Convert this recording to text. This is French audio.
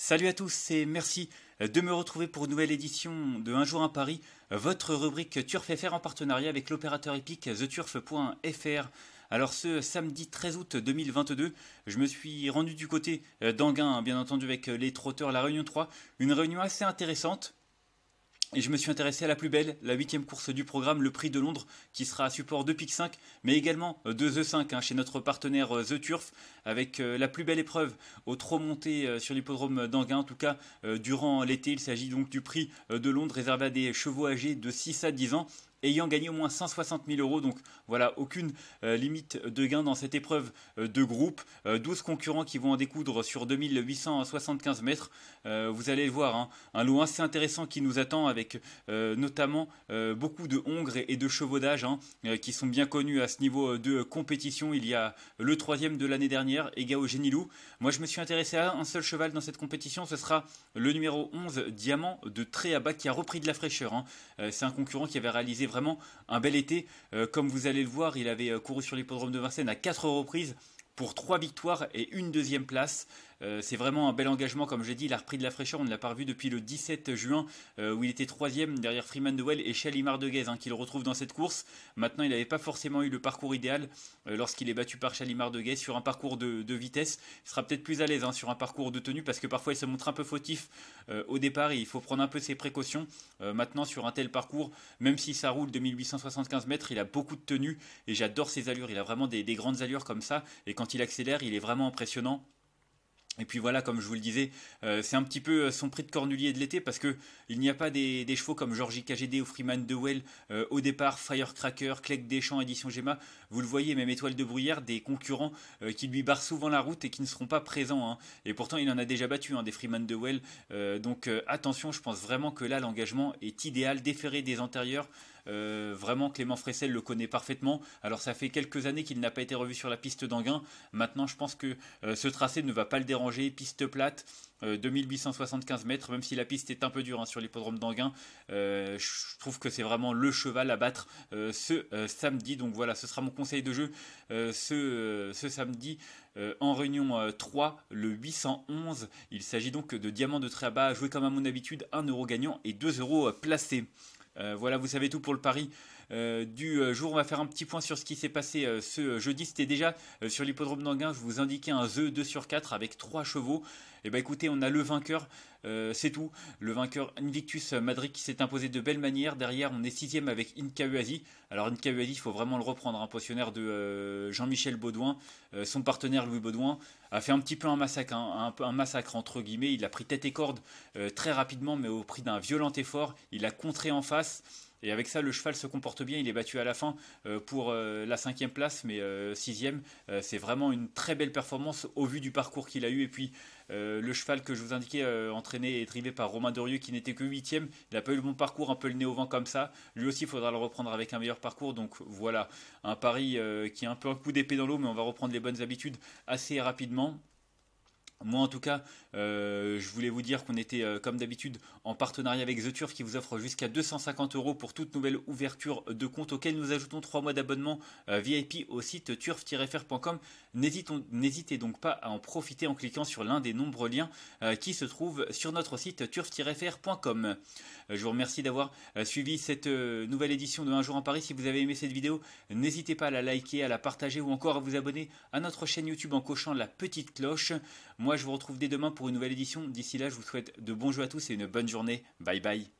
Salut à tous et merci euh, de me retrouver pour une nouvelle édition de Un jour à Paris, euh, votre rubrique Turf FR en partenariat avec l'opérateur épique theturf.fr. Alors ce samedi 13 août 2022, je me suis rendu du côté euh, d'Anguin, bien entendu avec les trotteurs La Réunion 3, une réunion assez intéressante et je me suis intéressé à la plus belle, la huitième course du programme, le Prix de Londres, qui sera à support de PIC 5, mais également euh, de The 5, hein, chez notre partenaire euh, The Turf, avec euh, la plus belle épreuve au trop monté sur l'hippodrome d'Anguin, en tout cas durant l'été. Il s'agit donc du Prix de Londres, réservé à des chevaux âgés de 6 à 10 ans ayant gagné au moins 160 000 euros. Donc voilà, aucune euh, limite de gain dans cette épreuve euh, de groupe. 12 euh, concurrents qui vont en découdre sur 2875 mètres. vous allez le voir, hein. un lot assez intéressant qui nous attend avec notamment beaucoup de Hongres et, de Chevaudages hein, qui sont bien connus à ce niveau de compétition. Il y a le troisième de l'année dernière, Egao Genilou. Moi je me suis intéressé à un seul cheval dans cette compétition, ce sera le numéro 11, Diamant de Tréaba qui a repris de la fraîcheur. Hein. C'est un concurrent qui avait réalisé vraiment un bel été. Euh, comme vous allez le voir, il avait euh, couru sur l'hippodrome de Vincennes à quatre reprises pour trois victoires et une deuxième place. Euh, c'est vraiment un bel engagement, comme j'ai dit, il a de la fraîcheur, on ne l'a pas revu depuis le 17 juin, euh, où il était troisième derrière Freeman Dewell et Chalimar de hein, qu'il retrouve dans cette course. Maintenant, il n'avait pas forcément eu le parcours idéal euh, lorsqu'il est battu par Chalimar de sur un parcours de, vitesse. Il sera peut-être plus à l'aise hein, sur un parcours de tenue, parce que parfois il se montre un peu fautif au départ, et il faut prendre un peu ses précautions. maintenant, sur un tel parcours, même si ça roule 2875 mètres, il a beaucoup de tenue, et j'adore ses allures, il a vraiment des grandes allures comme ça, et quand il accélère, il est vraiment impressionnant. Et puis voilà, comme je vous le disais, euh, c'est un petit peu euh, son prix de cornulier de l'été parce que il n'y a pas des, chevaux comme Georgie KGD ou Freeman Dewell euh, au départ, Firecracker, des Deschamps, Édition Gemma. Vous le voyez, même Étoile de Bruyère, des concurrents qui lui barrent souvent la route et qui ne seront pas présents. Hein. Et pourtant, il en a déjà battu hein, des Freeman Dewell. donc attention, je pense vraiment que là, l'engagement est idéal, déféré des antérieurs. Euh, vraiment, Clément Fressel le connaît parfaitement. Alors, ça fait quelques années qu'il n'a pas été revu sur la piste d'Anguin. Maintenant, je pense que euh, ce tracé ne va pas le déranger. Piste plate, 2875 euh, mètres, même si la piste est un peu dure hein, sur l'hippodrome d'Anguin. je trouve que c'est vraiment le cheval à battre ce samedi. Donc voilà, ce sera mon conseil de jeu ce, samedi. en réunion 3, le 811. Il s'agit donc de diamants de très bas, jouer comme à mon habitude, 1 euro gagnant et 2 euros placés. Euh, voilà, vous savez tout pour le pari euh, du euh, jour. On va faire un petit point sur ce qui s'est passé ce jeudi. C'était déjà sur l'hippodrome d'Anguin, je vous indiquais un The 2 sur 4 avec 3 chevaux. Et eh bien écoutez, on a le vainqueur, c'est tout. Le vainqueur Invictus Madrid qui s'est imposé de belle manière. Derrière, on est sixième avec Inca Alors Inca il faut vraiment le reprendre, un hein, potionnaire de Jean-Michel Baudouin. son partenaire Louis Baudouin a fait un petit peu un massacre, hein, un, massacre entre guillemets. Il a pris tête et corde très rapidement, mais au prix d'un violent effort. Il a contré en face. Et avec ça, le cheval se comporte bien. Il est battu à la fin euh, pour euh, la cinquième place, mais euh, sixième. c'est vraiment une très belle performance au vu du parcours qu'il a eu. Et puis le cheval que je vous indiquais, entraîné et drivé par Romain Dorieux, qui n'était que huitième, il n'a pas eu le bon parcours, un peu le nez au vent comme ça. Lui aussi, il faudra le reprendre avec un meilleur parcours. Donc voilà, un pari qui est un peu un coup d'épée dans l'eau, mais on va reprendre les bonnes habitudes assez rapidement. Moi en tout cas, euh, je voulais vous dire qu'on était euh, comme d'habitude en partenariat avec The Turf qui vous offre jusqu'à 250 euros pour toute nouvelle ouverture de compte auquel nous ajoutons 3 mois d'abonnement euh, VIP au site turf-fr.com. N'hésitez donc pas à en profiter en cliquant sur l'un des nombreux liens qui se trouvent sur notre site turf-fr.com. je vous remercie d'avoir suivi cette nouvelle édition de Un jour en Paris. Si vous avez aimé cette vidéo, n'hésitez pas à la liker, à la partager ou encore à vous abonner à notre chaîne YouTube en cochant la petite cloche. Moi, je vous retrouve dès demain pour une nouvelle édition. D'ici là, je vous souhaite de bons jeux à tous et une bonne journée. Bye bye.